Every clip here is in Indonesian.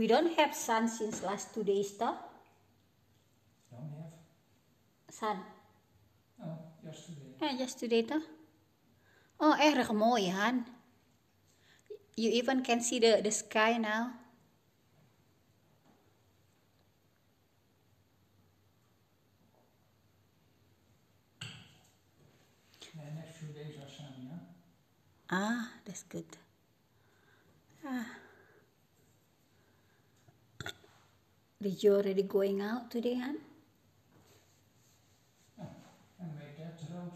We don't have sun since last two days, though. Don't have? Sun. Oh, yesterday. today. Yeah, just today, though. Oh, eh, mooi, Han. You even can see the, the sky now. Ah, that's good. Ah. Did you already going out today, Han? Oh, I made that road.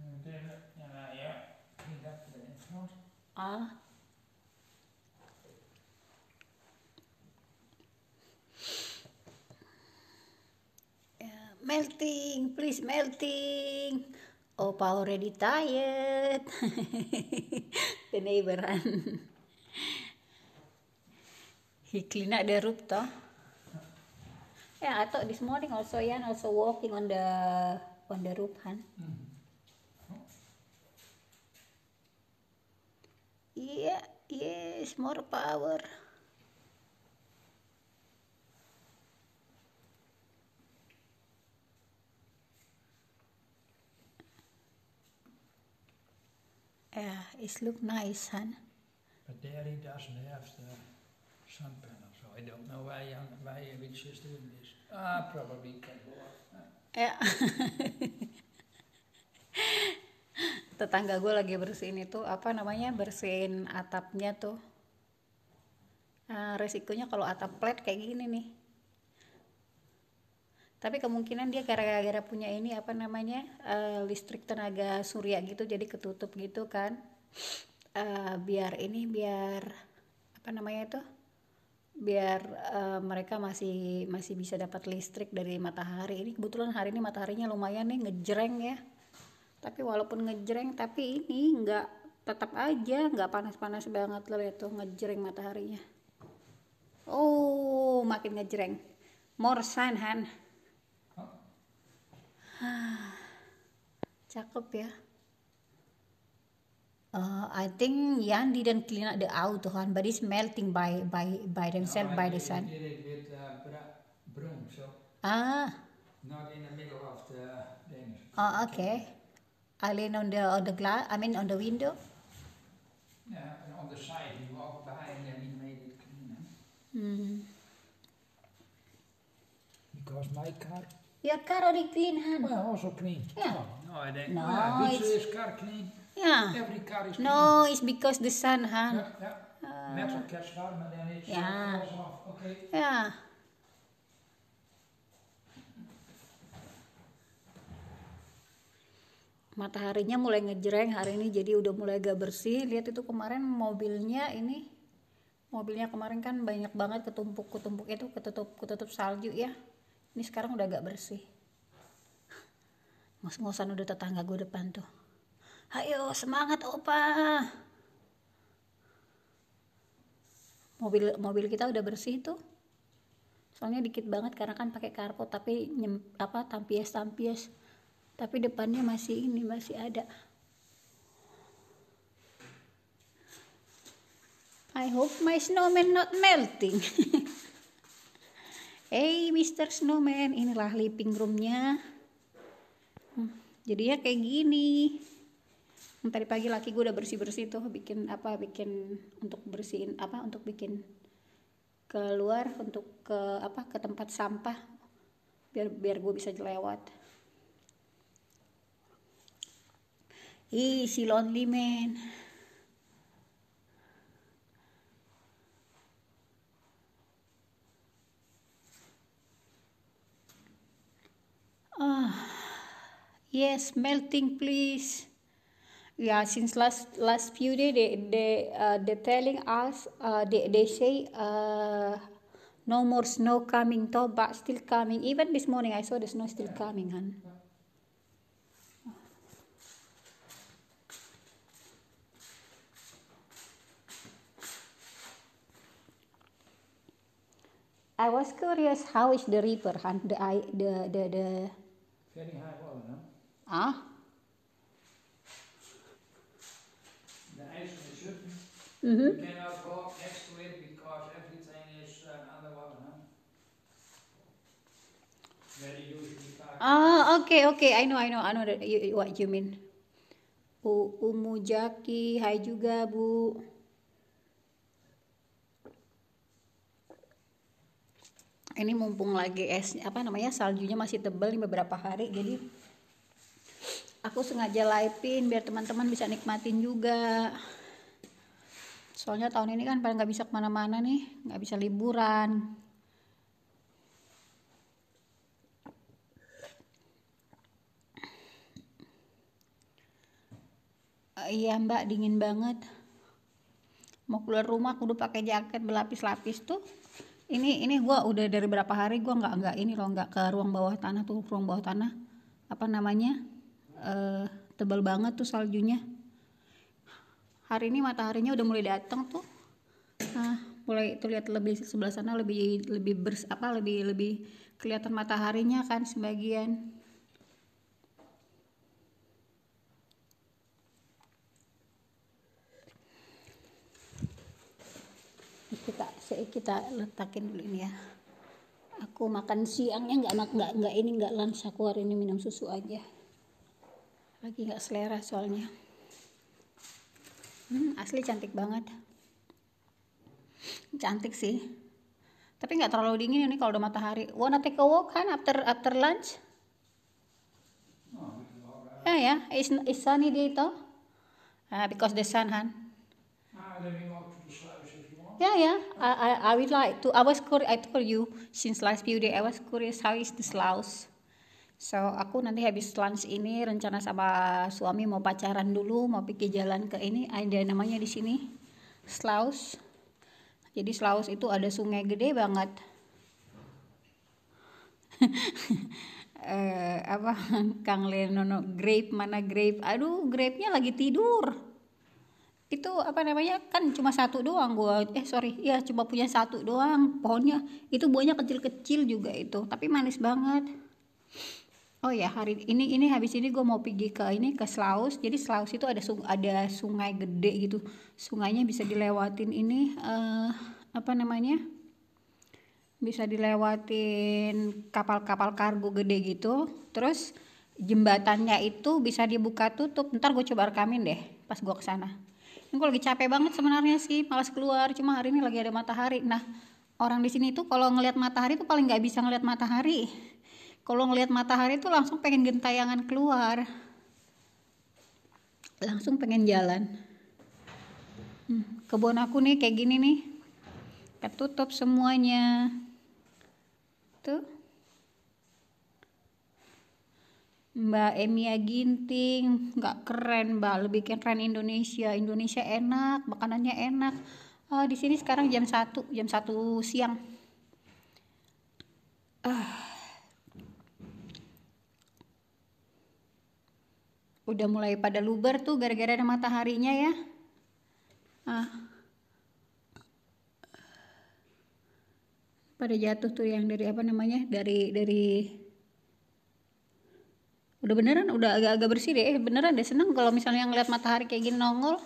and uh, yeah, the road. Ah. melting, please melting. Opa oh, already tired. the neighbor. hiklina the rooftop yeah i thought this morning also yan also walking on the on the roof han Iya, yeah yes more power Yeah, it look nice, huh? But Daddy doesn't have the something or so. I don't know why young, why Ah, probably Ya. Tetangga gue lagi bersihin itu apa namanya bersihin atapnya tuh. Nah, resikonya kalau atap plat kayak gini nih. Tapi kemungkinan dia gara-gara punya ini apa namanya uh, listrik tenaga surya gitu jadi ketutup gitu kan. Uh, biar ini biar apa namanya tuh biar uh, mereka masih masih bisa dapat listrik dari matahari ini kebetulan hari ini mataharinya lumayan nih ngejreng ya tapi walaupun ngejreng tapi ini nggak tetap aja nggak panas-panas banget loh itu ngejreng mataharinya oh makin ngejreng more sun han huh? cakep ya uh, I think Yan didn't clean up the autohan, but it's melting by by by themselves no, by the sun. Did it with uh, broom, so ah, not in the middle of the thing. Oh, ah, okay. I lean on the on the glass. I mean on the window. Yeah, on the side. He walked behind and he made it cleaner. Mm. Because my car your car already clean, huh? Well, also clean. Yeah. No, I think. No, yeah, it's, it's car clean. Yeah. Every car is clean. No, it's because the sun, huh? Yeah, yeah. Uh, catch on and then it yeah. Okay. Yeah. Mataharinya mulai ngejreng hari ini jadi udah mulai agak bersih. Lihat itu kemarin mobilnya ini mobilnya kemarin kan banyak banget ketumpuk-ketumpuk itu ketutup ketutup salju ya. Ini sekarang udah agak bersih. Mas, ngosan udah tetangga gue depan tuh. Ayo semangat opa. Mobil mobil kita udah bersih tuh. Soalnya dikit banget karena kan pakai karpot tapi nyem, apa tampias tampias. Tapi depannya masih ini masih ada. I hope my snowman not melting. hey Mr. Snowman, inilah living roomnya. Hmm, jadinya kayak gini tadi pagi laki gue udah bersih bersih tuh bikin apa bikin untuk bersihin apa untuk bikin keluar untuk ke apa ke tempat sampah biar biar gue bisa lewat ih si lonely man ah yes melting please yeah since last last few day they they uh, they telling us uh, they they say uh, no more snow coming though but still coming even this morning i saw the snow still coming hun. I was curious how is the river, hun, the, I, the, the, the... Very high water, no? Huh? Mm-hmm. Ah, oke okay, oke, okay. I know I know I know that you, what you mean. Bu Umujaki, hai juga Bu. Ini mumpung lagi es apa namanya saljunya masih tebal nih beberapa hari, jadi aku sengaja live biar teman-teman bisa nikmatin juga soalnya tahun ini kan pada nggak bisa kemana-mana nih nggak bisa liburan eh, iya mbak dingin banget mau keluar rumah udah pakai jaket berlapis-lapis tuh ini ini gue udah dari berapa hari gue nggak nggak ini loh nggak ke ruang bawah tanah tuh ruang bawah tanah apa namanya uh, tebal banget tuh saljunya hari ini mataharinya udah mulai datang tuh nah mulai itu lihat lebih sebelah sana lebih lebih bers apa lebih lebih kelihatan mataharinya kan sebagian kita kita letakin dulu ini ya aku makan siangnya nggak nggak nggak ini nggak lunch aku hari ini minum susu aja lagi nggak selera soalnya hmm, asli cantik banget cantik sih tapi nggak terlalu dingin ini kalau udah matahari wanna take a walk kan after after lunch Oh, ya ya is is sunny day itu uh, ah, because the sun kan Ya ya, I, I, would like to. I was curious. I told you since last few days I was curious how is the Laos. So aku nanti habis lunch ini rencana sama suami mau pacaran dulu, mau pergi jalan ke ini ada namanya di sini Slaus. Jadi Slaus itu ada sungai gede banget. eh, apa Kang Lenono grape mana grape? Aduh, grape-nya lagi tidur. Itu apa namanya? Kan cuma satu doang gua. Eh, sorry. Ya, cuma punya satu doang pohonnya. Itu buahnya kecil-kecil juga itu, tapi manis banget oh ya hari ini ini habis ini gue mau pergi ke ini ke Selaus jadi Selaus itu ada sung ada sungai gede gitu sungainya bisa dilewatin ini uh, apa namanya bisa dilewatin kapal-kapal kargo gede gitu terus jembatannya itu bisa dibuka tutup ntar gue coba rekamin deh pas gue kesana ini gue lagi capek banget sebenarnya sih malas keluar cuma hari ini lagi ada matahari nah orang di sini tuh kalau ngelihat matahari tuh paling nggak bisa ngelihat matahari kalau ngelihat matahari tuh langsung pengen gentayangan keluar langsung pengen jalan hmm, kebun aku nih kayak gini nih ketutup semuanya tuh Mbak Emia Ginting nggak keren Mbak lebih keren Indonesia Indonesia enak makanannya enak oh, di sini sekarang jam 1 jam 1 siang ah uh udah mulai pada luber tuh gara-gara ada mataharinya ya ah pada jatuh tuh yang dari apa namanya dari dari udah beneran udah agak-agak bersih deh eh, beneran deh seneng kalau misalnya ngeliat matahari kayak gini nongol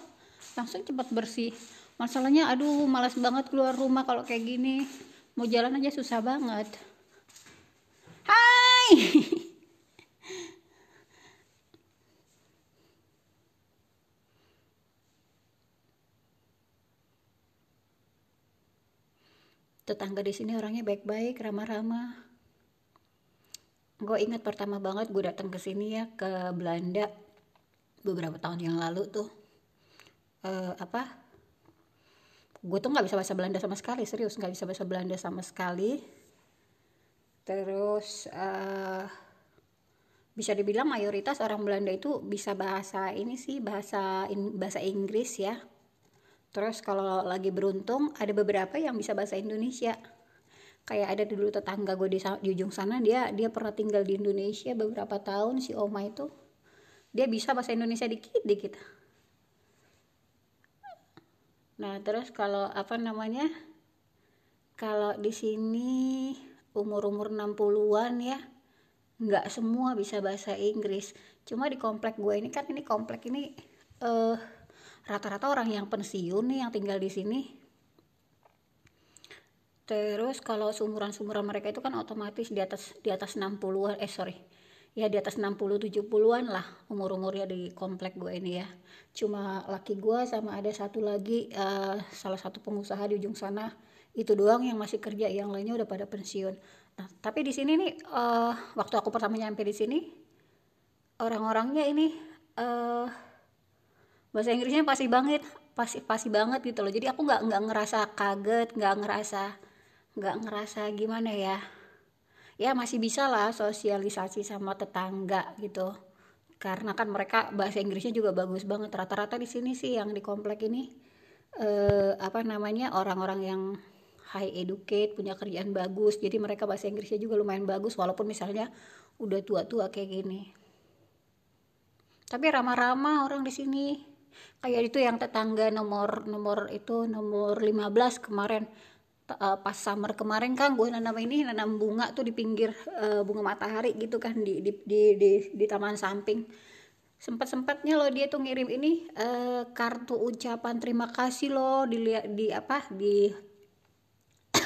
langsung cepat bersih masalahnya aduh malas banget keluar rumah kalau kayak gini mau jalan aja susah banget hai tetangga di sini orangnya baik-baik ramah-ramah gue ingat pertama banget gue datang ke sini ya ke Belanda beberapa tahun yang lalu tuh uh, apa gue tuh nggak bisa bahasa Belanda sama sekali serius nggak bisa bahasa Belanda sama sekali terus uh, bisa dibilang mayoritas orang Belanda itu bisa bahasa ini sih bahasa in, bahasa Inggris ya Terus kalau lagi beruntung ada beberapa yang bisa bahasa Indonesia. Kayak ada dulu tetangga gue di, di ujung sana dia dia pernah tinggal di Indonesia beberapa tahun si Oma itu. Dia bisa bahasa Indonesia dikit-dikit. Nah, terus kalau apa namanya? Kalau di sini umur-umur 60-an ya, nggak semua bisa bahasa Inggris. Cuma di komplek gue ini kan ini komplek ini eh uh, rata-rata orang yang pensiun nih yang tinggal di sini terus kalau seumuran-seumuran mereka itu kan otomatis di atas di atas 60-an eh sorry ya di atas 60 70-an lah umur-umurnya di komplek gue ini ya cuma laki gue sama ada satu lagi uh, salah satu pengusaha di ujung sana itu doang yang masih kerja yang lainnya udah pada pensiun nah tapi di sini nih uh, waktu aku pertama nyampe di sini orang-orangnya ini uh, bahasa Inggrisnya pasti banget pasti pasti banget gitu loh jadi aku nggak nggak ngerasa kaget nggak ngerasa nggak ngerasa gimana ya ya masih bisa lah sosialisasi sama tetangga gitu karena kan mereka bahasa Inggrisnya juga bagus banget rata-rata di sini sih yang di komplek ini eh, apa namanya orang-orang yang high educate punya kerjaan bagus jadi mereka bahasa Inggrisnya juga lumayan bagus walaupun misalnya udah tua-tua kayak gini tapi ramah-ramah orang di sini kayak itu yang tetangga nomor nomor itu nomor 15 kemarin eh, pas summer kemarin kan gue nanam ini nanam bunga tuh di pinggir uh, bunga matahari gitu kan di di di di, di taman samping sempat sempatnya loh dia tuh ngirim ini uh, kartu ucapan terima kasih loh di di apa di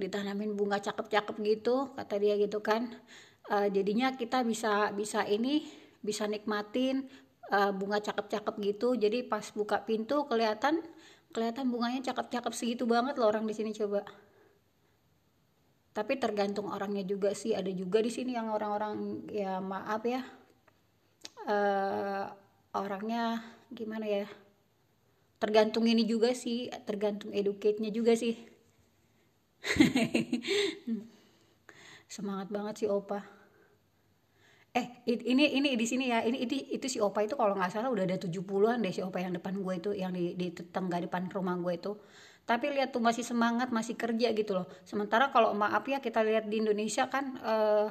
ditanamin bunga cakep-cakep gitu kata dia gitu kan uh, jadinya kita bisa bisa ini bisa nikmatin uh, bunga cakep-cakep gitu jadi pas buka pintu kelihatan kelihatan bunganya cakep-cakep segitu banget loh orang di sini coba tapi tergantung orangnya juga sih ada juga di sini yang orang-orang ya maaf ya uh, orangnya gimana ya tergantung ini juga sih tergantung educate-nya juga sih semangat banget sih opa eh ini ini di sini ya ini itu itu si opa itu kalau nggak salah udah ada 70-an deh si opa yang depan gue itu yang di, di tetangga depan rumah gue itu tapi lihat tuh masih semangat masih kerja gitu loh sementara kalau maaf ya kita lihat di Indonesia kan eh,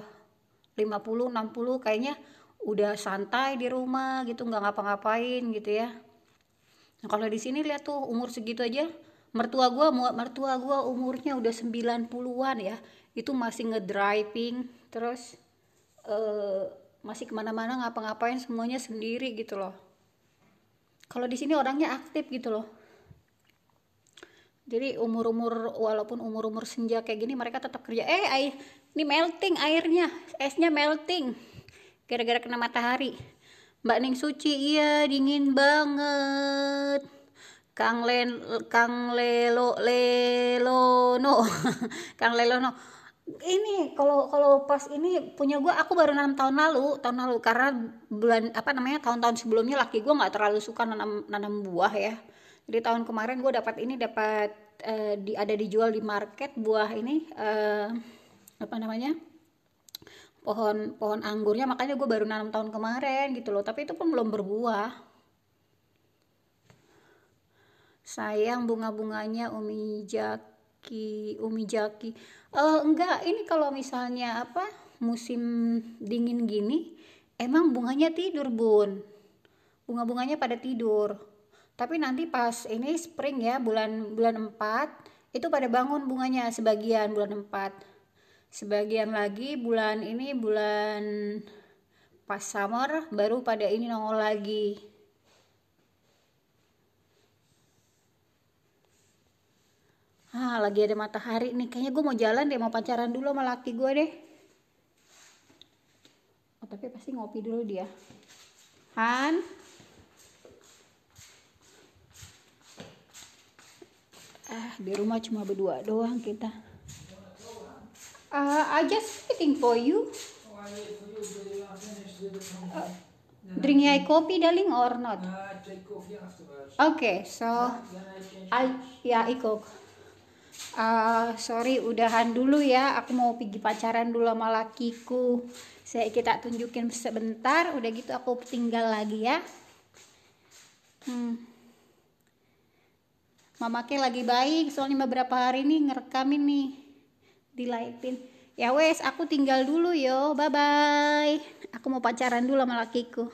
50 60 kayaknya udah santai di rumah gitu nggak ngapa-ngapain gitu ya nah, kalau di sini lihat tuh umur segitu aja mertua gue mertua gue umurnya udah 90-an ya itu masih ngedriving terus Eh, masih kemana-mana ngapa-ngapain semuanya sendiri gitu loh kalau di sini orangnya aktif gitu loh jadi umur umur walaupun umur umur senja kayak gini mereka tetap kerja eh air ini melting airnya esnya melting gara-gara kena matahari Mbak Ning Suci iya dingin banget Kang Len Kang Lelo Lelo Lelono Kang Lelo Lelono ini kalau kalau pas ini punya gue aku baru enam tahun lalu tahun lalu karena bulan apa namanya tahun-tahun sebelumnya laki gue nggak terlalu suka nanam nanam buah ya jadi tahun kemarin gue dapat ini dapat uh, di ada dijual di market buah ini uh, apa namanya pohon pohon anggurnya makanya gue baru nanam tahun kemarin gitu loh tapi itu pun belum berbuah sayang bunga-bunganya umi jatuh Jaki, Umi Jaki. Uh, enggak, ini kalau misalnya apa musim dingin gini, emang bunganya tidur bun. Bunga-bunganya pada tidur. Tapi nanti pas ini spring ya, bulan bulan 4 itu pada bangun bunganya sebagian bulan 4. Sebagian lagi bulan ini bulan pas summer baru pada ini nongol lagi lagi ada matahari nih kayaknya gue mau jalan deh mau pacaran dulu sama laki gue deh oh tapi pasti ngopi dulu dia Han ah di rumah cuma berdua doang kita uh, I just waiting for you uh, drink your coffee darling or not uh, okay so I, I yeah I cook uh, sorry udahan dulu ya aku mau pergi pacaran dulu sama lakiku saya kita tunjukin sebentar udah gitu aku tinggal lagi ya hmm. mama ke lagi baik soalnya beberapa hari ini ngerekamin nih di ya wes aku tinggal dulu yo bye bye aku mau pacaran dulu sama lakiku